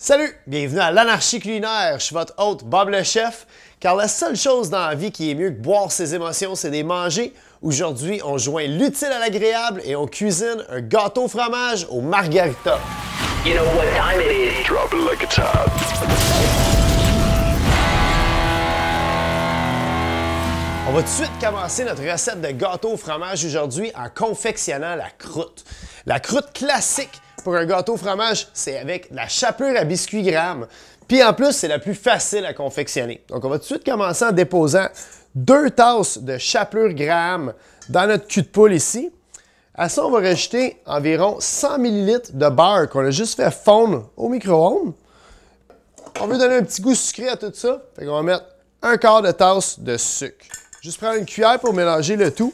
Salut, bienvenue à l'anarchie culinaire. Je suis votre hôte Bob le chef, car la seule chose dans la vie qui est mieux que boire ses émotions, c'est les manger. Aujourd'hui, on joint l'utile à l'agréable et on cuisine un gâteau fromage au margarita. You know what time it is. On va tout de suite commencer notre recette de gâteau au fromage aujourd'hui en confectionnant la croûte. La croûte classique pour un gâteau au fromage, c'est avec la chapelure à biscuits gramme. Puis en plus, c'est la plus facile à confectionner. Donc on va tout de suite commencer en déposant deux tasses de chapelure gramme dans notre cul de poule ici. À ça, on va rajouter environ 100 ml de beurre qu'on a juste fait fondre au micro-ondes. On veut donner un petit goût sucré à tout ça. Fait on va mettre un quart de tasse de sucre. Juste prendre une cuillère pour mélanger le tout.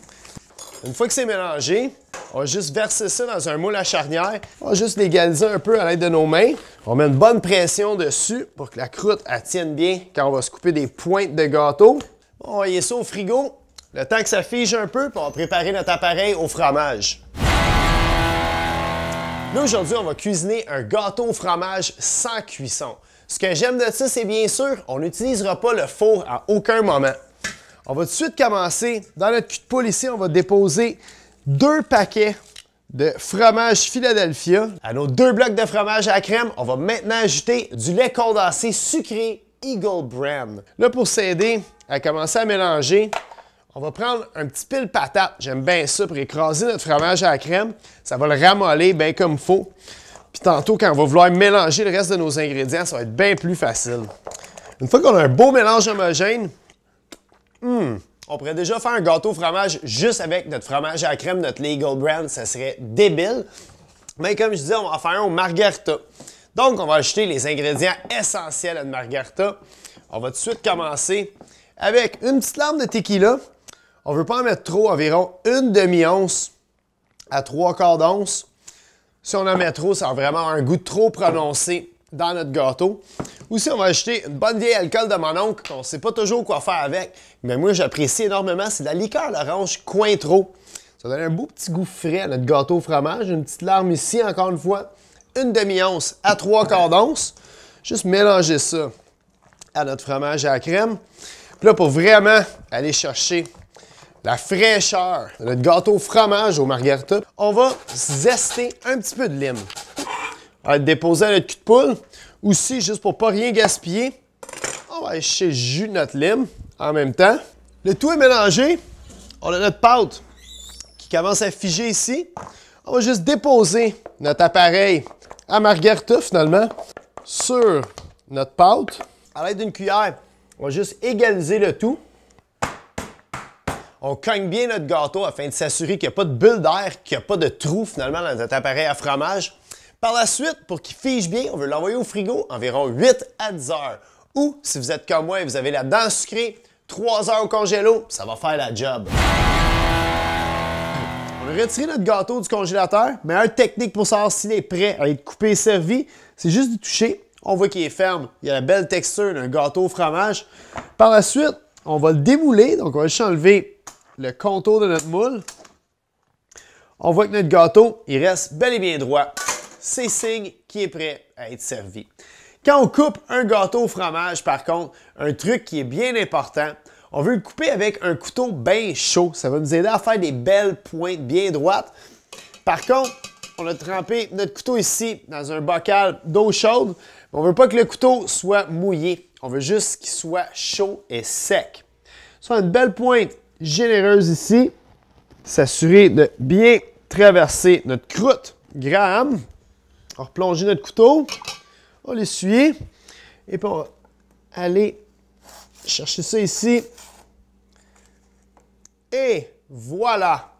Une fois que c'est mélangé, on va juste verser ça dans un moule à charnière. On va juste l'égaliser un peu à l'aide de nos mains. On met une bonne pression dessus pour que la croûte tienne bien quand on va se couper des pointes de gâteau. on va y ça au frigo. Le temps que ça fige un peu, pour préparer notre appareil au fromage. Là, aujourd'hui, on va cuisiner un gâteau au fromage sans cuisson. Ce que j'aime de ça, c'est bien sûr, on n'utilisera pas le four à aucun moment. On va tout de suite commencer. Dans notre cul de poule ici, on va déposer deux paquets de fromage Philadelphia. À nos deux blocs de fromage à crème, on va maintenant ajouter du lait condensé sucré Eagle Brand. Là, pour s'aider à commencer à mélanger, on va prendre un petit pile patate. J'aime bien ça pour écraser notre fromage à crème. Ça va le ramoller bien comme il faut. Puis tantôt, quand on va vouloir mélanger le reste de nos ingrédients, ça va être bien plus facile. Une fois qu'on a un beau mélange homogène, Hmm. on pourrait déjà faire un gâteau fromage juste avec notre fromage à la crème, notre legal brand, ça serait débile. Mais comme je disais, on va faire un au margarita. Donc, on va acheter les ingrédients essentiels à notre margarita. On va tout de suite commencer avec une petite lame de tequila. On ne veut pas en mettre trop, environ une demi-once à trois quarts d'once. Si on en met trop, ça a vraiment un goût trop prononcé dans notre gâteau. Aussi, on va acheter une bonne vieille alcool de mon oncle qu'on ne sait pas toujours quoi faire avec. Mais moi, j'apprécie énormément, c'est de la liqueur d'orange Cointreau. Ça donne un beau petit goût frais à notre gâteau fromage. Une petite larme ici, encore une fois. Une demi-once à trois quarts d'once. Juste mélanger ça à notre fromage à la crème. Puis là, pour vraiment aller chercher la fraîcheur de notre gâteau fromage au margarita, on va zester un petit peu de lime à être déposé à notre cul de poule. ou Aussi, juste pour pas rien gaspiller, on va lécher jus notre lime en même temps. Le tout est mélangé. On a notre pâte qui commence à figer ici. On va juste déposer notre appareil à marguerite, finalement sur notre pâte. À l'aide d'une cuillère, on va juste égaliser le tout. On cogne bien notre gâteau afin de s'assurer qu'il n'y a pas de bulle d'air, qu'il n'y a pas de trou finalement dans notre appareil à fromage. Par la suite, pour qu'il fige bien, on veut l'envoyer au frigo environ 8 à 10 heures. Ou, si vous êtes comme moi et vous avez la dent sucrée, 3 heures au congélo, ça va faire la job. On a retiré notre gâteau du congélateur, mais une technique pour savoir s'il est prêt à être coupé et servi, c'est juste de toucher. On voit qu'il est ferme. Il a la belle texture d'un gâteau au fromage. Par la suite, on va le démouler. Donc, on va juste enlever le contour de notre moule. On voit que notre gâteau, il reste bel et bien droit c'est signe qui est prêt à être servi. Quand on coupe un gâteau au fromage, par contre, un truc qui est bien important, on veut le couper avec un couteau bien chaud. Ça va nous aider à faire des belles pointes bien droites. Par contre, on a trempé notre couteau ici dans un bocal d'eau chaude. On ne veut pas que le couteau soit mouillé. On veut juste qu'il soit chaud et sec. Soit une belle pointe généreuse ici. S'assurer de bien traverser notre croûte. Graham. On va replonger notre couteau. On va l'essuyer. Et puis, on va aller chercher ça ici. Et voilà!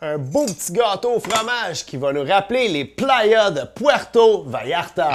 Un beau petit gâteau au fromage qui va nous rappeler les playas de Puerto Vallarta.